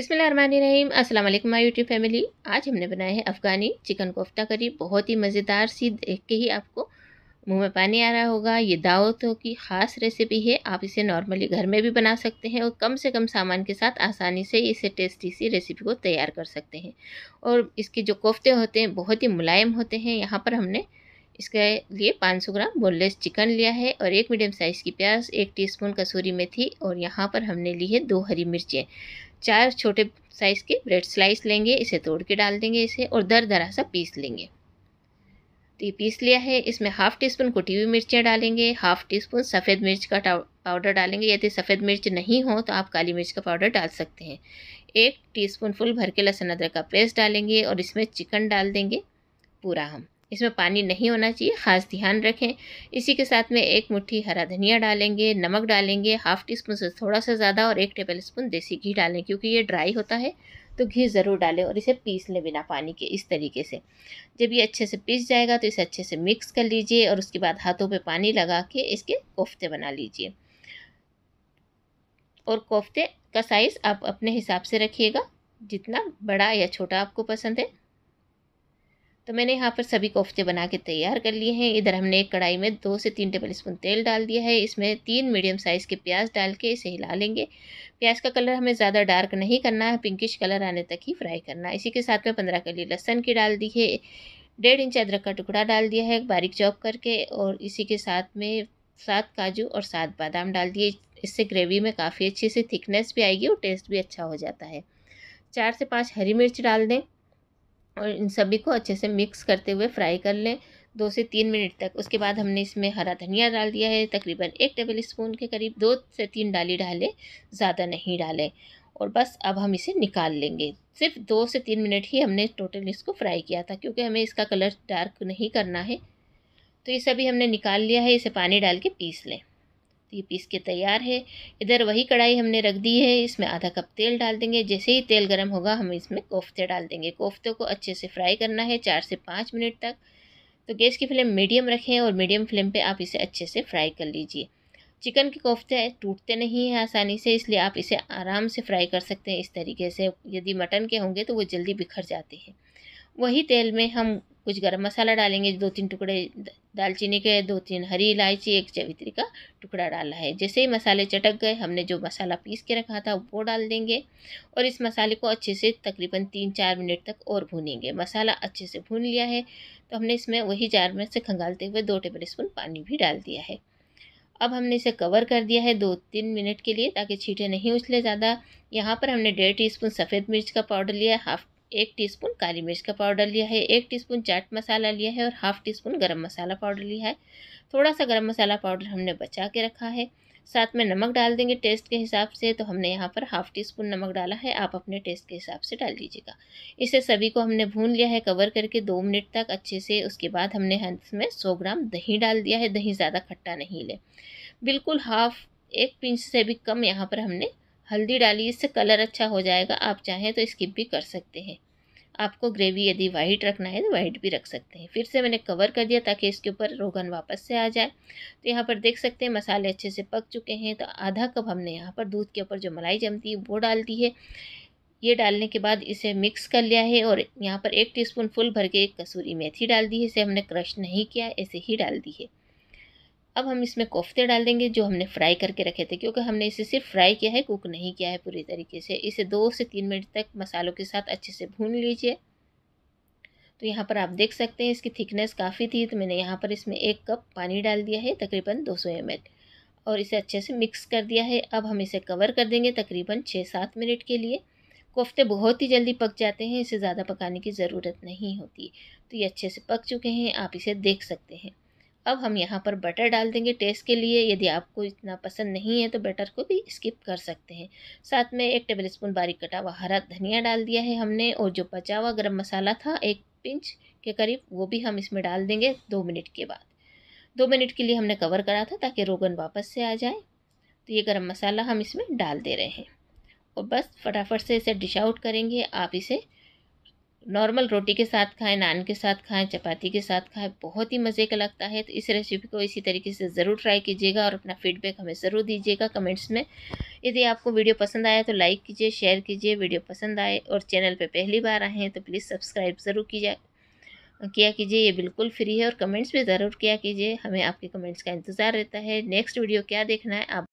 बिसमीम अस्सलाम वालेकुम माय यूट्यूब फैमिली आज हमने बनाया है अफ़गानी चिकन कोफ्ता करी बहुत ही मज़ेदार सी देख के ही आपको मुंह में पानी आ रहा होगा ये दावतों की ख़ास रेसिपी है आप इसे नॉर्मली घर में भी बना सकते हैं और कम से कम सामान के साथ आसानी से इसे टेस्टी सी रेसिपी को तैयार कर सकते हैं और इसके जो कोफ्ते होते हैं बहुत ही मुलायम होते हैं यहाँ पर हमने इसके लिए 500 ग्राम बोनलेस चिकन लिया है और एक मीडियम साइज़ की प्याज एक टीस्पून कसूरी मेथी और यहाँ पर हमने ली है दो हरी मिर्चें चार छोटे साइज़ के ब्रेड स्लाइस लेंगे इसे तोड़ के डाल देंगे इसे और दर दरा सा पीस लेंगे तो ये पीस लिया है इसमें हाफ़ टी स्पून कुटी हुई मिर्चें डालेंगे हाफ़ टी स्पून सफ़ेद मिर्च का पाउडर डालेंगे यदि सफ़ेद मिर्च नहीं हो तो आप काली मिर्च का पाउडर डाल सकते हैं एक टी स्पून फुल भर के लहसुन अदरक का पेस्ट डालेंगे और इसमें चिकन डाल देंगे पूरा हम इसमें पानी नहीं होना चाहिए ख़ास ध्यान रखें इसी के साथ में एक मुट्ठी हरा धनिया डालेंगे नमक डालेंगे हाफ़ टी स्पून से थोड़ा सा ज़्यादा और एक टेबल स्पून देसी घी डालें क्योंकि ये ड्राई होता है तो घी ज़रूर डालें और इसे पीस लें बिना पानी के इस तरीके से जब ये अच्छे से पीस जाएगा तो इसे अच्छे से मिक्स कर लीजिए और उसके बाद हाथों पर पानी लगा के इसके कोफ्ते बना लीजिए और कोफ्ते का साइज़ आप अपने हिसाब से रखिएगा जितना बड़ा या छोटा आपको पसंद है तो मैंने यहाँ पर सभी कोफ्ते बना के तैयार कर लिए हैं इधर हमने एक कढ़ाई में दो से तीन टेबल स्पून तेल डाल दिया है इसमें तीन मीडियम साइज़ के प्याज डाल के इसे हिला लेंगे प्याज का कलर हमें ज़्यादा डार्क नहीं करना है पिंकिश कलर आने तक ही फ्राई करना है इसी के साथ में पंद्रह कली लहसन की डाल दी है डेढ़ इंच अदरक का टुकड़ा डाल दिया है बारीक चॉप करके और इसी के साथ में सात काजू और सात बादाम डाल दिए इससे ग्रेवी में काफ़ी अच्छी सी थिकनेस भी आएगी और टेस्ट भी अच्छा हो जाता है चार से पाँच हरी मिर्च डाल दें और इन सभी को अच्छे से मिक्स करते हुए फ्राई कर लें दो से तीन मिनट तक उसके बाद हमने इसमें हरा धनिया डाल दिया है तकरीबन एक टेबल स्पून के करीब दो से तीन डाली डालें ज़्यादा नहीं डालें और बस अब हम इसे निकाल लेंगे सिर्फ दो से तीन मिनट ही हमने टोटल इसको फ्राई किया था क्योंकि हमें इसका कलर डार्क नहीं करना है तो ये सभी हमने निकाल लिया है इसे पानी डाल के पीस लें तो ये पीस के तैयार है इधर वही कढ़ाई हमने रख दी है इसमें आधा कप तेल डाल देंगे जैसे ही तेल गर्म होगा हम इसमें कोफ्ते डाल देंगे कोफ्ते को अच्छे से फ्राई करना है चार से पाँच मिनट तक तो गैस की फ्लेम मीडियम रखें और मीडियम फ्लेम पर आप इसे अच्छे से फ्राई कर लीजिए चिकन के कोफ्ते टूटते नहीं हैं आसानी से इसलिए आप इसे आराम से फ्राई कर सकते हैं इस तरीके से यदि मटन के होंगे तो वो जल्दी बिखर जाते हैं वही तेल में हम कुछ गरम मसाला डालेंगे दो तीन टुकड़े दालचीनी के दो तीन हरी इलायची एक जवित्री का टुकड़ा डाला है जैसे ही मसाले चटक गए हमने जो मसाला पीस के रखा था वो डाल देंगे और इस मसाले को अच्छे से तकरीबन तीन चार मिनट तक और भूनेंगे मसाला अच्छे से भून लिया है तो हमने इसमें वही जार में से खंगालते हुए दो टेबल स्पून पानी भी डाल दिया है अब हमने इसे कवर कर दिया है दो तीन मिनट के लिए ताकि छीटे नहीं उछले ज़्यादा यहाँ पर हमने डेढ़ टी स्पून सफ़ेद मिर्च का पाउडर लिया हाफ एक टीस्पून काली मिर्च का पाउडर लिया है एक टीस्पून चाट मसाला लिया है और हाफ़ टी स्पून गर्म मसाला पाउडर लिया है थोड़ा सा गर्म मसाला पाउडर हमने बचा के रखा है साथ में नमक डाल देंगे टेस्ट के हिसाब से तो हमने यहाँ पर हाफ़ टी स्पून नमक डाला है आप अपने टेस्ट के हिसाब से डाल दीजिएगा इसे सभी को हमने भून लिया है कवर करके दो मिनट तक अच्छे से उसके बाद हमने हंस में सौ ग्राम दही डाल दिया है दही ज़्यादा खट्टा नहीं ले बिल्कुल हाफ एक पिंच से भी कम यहाँ पर हमने हल्दी डाली इससे कलर अच्छा हो जाएगा आप चाहें तो स्किप भी कर सकते हैं आपको ग्रेवी यदि वाइट रखना है तो वाइट भी रख सकते हैं फिर से मैंने कवर कर दिया ताकि इसके ऊपर रोगन वापस से आ जाए तो यहाँ पर देख सकते हैं मसाले अच्छे से पक चुके हैं तो आधा कप हमने यहाँ पर दूध के ऊपर जो मलाई जमती है वो डाल दी है ये डालने के बाद इसे मिक्स कर लिया है और यहाँ पर एक टीस्पून फुल भर के एक कसूरी मेथी डाल दी है इसे हमने क्रश नहीं किया ऐसे ही डाल दी है अब हम इसमें कोफ्ते डाल देंगे जो हमने फ्राई करके रखे थे क्योंकि हमने इसे सिर्फ फ्राई किया है कुक नहीं किया है पूरी तरीके से इसे दो से तीन मिनट तक मसालों के साथ अच्छे से भून लीजिए तो यहाँ पर आप देख सकते हैं इसकी थिकनेस काफ़ी थी तो मैंने यहाँ पर इसमें एक कप पानी डाल दिया है तकरीबन 200 सौ और इसे अच्छे से मिक्स कर दिया है अब हम इसे कवर कर देंगे तकरीबन छः सात मिनट के लिए कोफ्ते बहुत ही जल्दी पक जाते हैं इसे ज़्यादा पकाने की ज़रूरत नहीं होती तो ये अच्छे से पक चुके हैं आप इसे देख सकते हैं अब हम यहाँ पर बटर डाल देंगे टेस्ट के लिए यदि आपको इतना पसंद नहीं है तो बटर को भी स्किप कर सकते हैं साथ में एक टेबल स्पून बारीक कटा हुआ हरा धनिया डाल दिया है हमने और जो बचा हुआ गर्म मसाला था एक पिंच के करीब वो भी हम इसमें डाल देंगे दो मिनट के बाद दो मिनट के लिए हमने कवर करा था ताकि रोगन वापस से आ जाए तो ये गर्म मसाला हम इसमें डाल दे रहे हैं और बस फटाफट से इसे डिश आउट करेंगे आप इसे नॉर्मल रोटी के साथ खाएं नान के साथ खाएं चपाती के साथ खाएं बहुत ही मज़े का लगता है तो इस रेसिपी को इसी तरीके से ज़रूर ट्राई कीजिएगा और अपना फीडबैक हमें ज़रूर दीजिएगा कमेंट्स में यदि आपको वीडियो पसंद आया तो लाइक कीजिए शेयर कीजिए वीडियो पसंद आए और चैनल पर पहली बार आए हैं तो प्लीज़ सब्सक्राइब ज़रूर कीजिए किया कीजिए ये बिल्कुल फ्री है और कमेंट्स भी ज़रूर किया कीजिए हमें आपके कमेंट्स का इंतज़ार रहता है नेक्स्ट वीडियो क्या देखना है आप